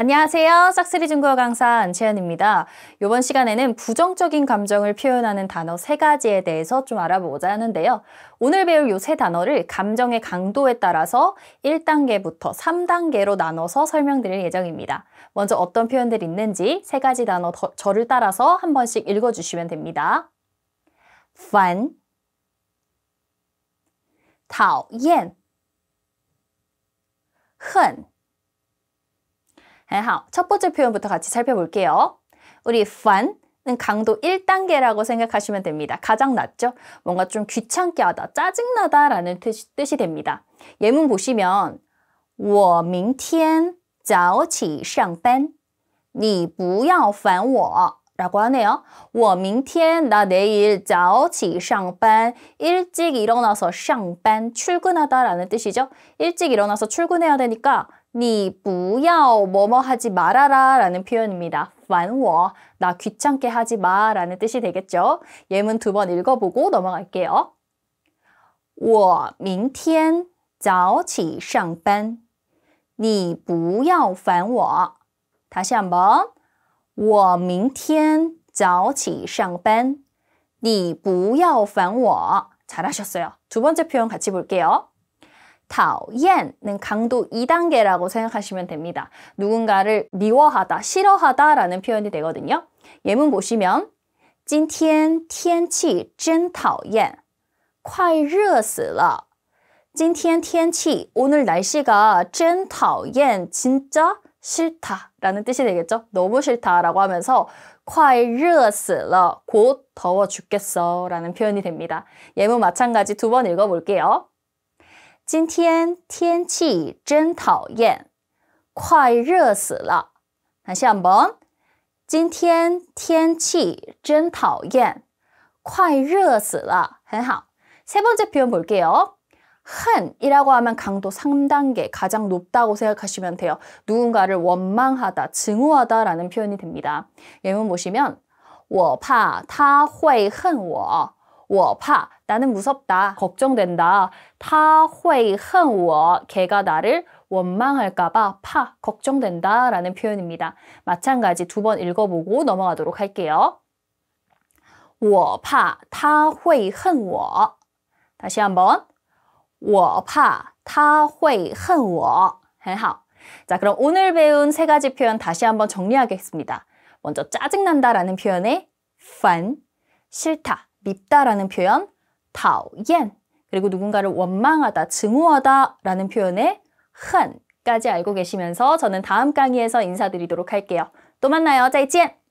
안녕하세요. 싹쓸이 중국어 강사 안채연입니다. 이번 시간에는 부정적인 감정을 표현하는 단어 세 가지에 대해서 좀 알아보고자 하는데요. 오늘 배울 요 세 단어를 감정의 강도에 따라서 1단계부터 3단계로 나눠서 설명드릴 예정입니다. 먼저 어떤 표현들이 있는지 세 가지 단어 더, 저를 따라서 한 번씩 읽어주시면 됩니다. 烦讨厌恨 好,첫 네, 번째 표현부터 같이 살펴볼게요. 우리 fun 은 강도 1단계라고 생각하시면 됩니다. 가장 낮죠? 뭔가 좀 귀찮게 하다, 짜증나다 라는 뜻이, 뜻이 됩니다. 예문 보시면 我明天早起上班你不要烦我 라고 하네요. 我明天나 내일 早起上班 일찍 일어나서 上班 출근하다라는 뜻이죠. 일찍 일어나서 출근해야 되니까 你不要 뭐뭐 하지 말아라 라는 표현입니다. 烦我나 귀찮게 하지 마 라는 뜻이 되겠죠. 예문 두 번 읽어보고 넘어갈게요. 我明天早起上班你不要烦我 다시 한번 我明天早起上班。你不要烦我. 잘하셨어요. 두 번째 표현 같이 볼게요. 讨厌는 강도 2단계라고 생각하시면 됩니다. 누군가를 미워하다, 싫어하다라는 표현이 되거든요. 예문 보시면 今天天气真讨厌快热死了今天天气 오늘 날씨가 真讨厌 진짜 싫다라는 뜻이 되겠죠? 너무 싫다라고 하면서 快热死了곧 더워 죽겠어 라는 표현이 됩니다. 예문 마찬가지 두 번 읽어볼게요. 今天天气真讨厌快热死了 다시 한 번 今天天气真讨厌快热死了很好세 번째 표현 볼게요. 흔이라고 하면 강도 3단계 가장 높다고 생각하시면 돼요. 누군가를 원망하다, 증오하다라는 표현이 됩니다. 예문 보시면 我怕他会恨我我怕 나는 무섭다, 걱정된다. 他会恨我 걔가 나를 원망할까봐 파, 걱정된다 라는 표현입니다. 마찬가지 두 번 읽어보고 넘어가도록 할게요. 我怕他会恨我 다시 한번 我怕他会恨我.很好. 자, 그럼 오늘 배운 세 가지 표현 다시 한번 정리하겠습니다. 먼저 짜증난다라는 표현에 烦, 싫다, 밉다라는 표현 讨厌, 그리고 누군가를 원망하다, 증오하다라는 표현에 恨까지 알고 계시면서 저는 다음 강의에서 인사드리도록 할게요. 또 만나요. 再见!